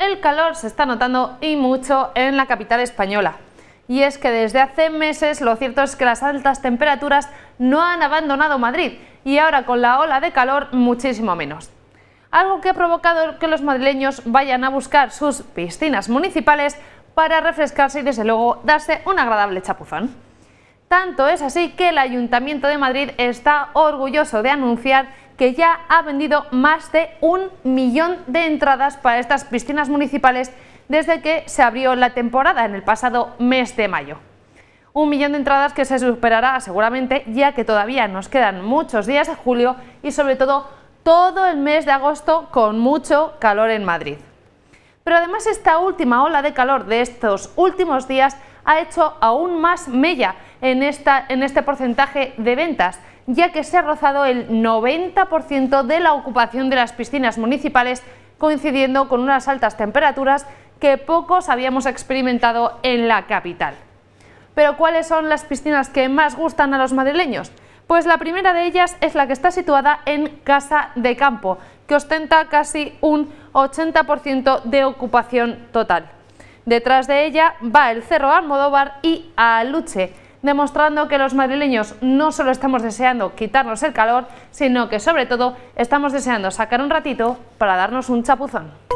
El calor se está notando y mucho en la capital española. Y es que desde hace meses lo cierto es que las altas temperaturas no han abandonado Madrid y ahora con la ola de calor muchísimo menos. Algo que ha provocado que los madrileños vayan a buscar sus piscinas municipales para refrescarse y desde luego darse un agradable chapuzón. Tanto es así que el Ayuntamiento de Madrid está orgulloso de anunciar que ya ha vendido más de un millón de entradas para estas piscinas municipales desde que se abrió la temporada en el pasado mes de mayo. Un millón de entradas que se superará seguramente ya que todavía nos quedan muchos días de julio y sobre todo todo el mes de agosto con mucho calor en Madrid. Pero además esta última ola de calor de estos últimos días ha hecho aún más mella en, en este porcentaje de ventas, ya que se ha rozado el 90% de la ocupación de las piscinas municipales, coincidiendo con unas altas temperaturas que pocos habíamos experimentado en la capital. Pero ¿cuáles son las piscinas que más gustan a los madrileños? Pues la primera de ellas es la que está situada en Casa de Campo, que ostenta casi un 80% de ocupación total. Detrás de ella va el Cerro Almodóvar y Aluche, demostrando que los madrileños no solo estamos deseando quitarnos el calor, sino que sobre todo estamos deseando sacar un ratito para darnos un chapuzón.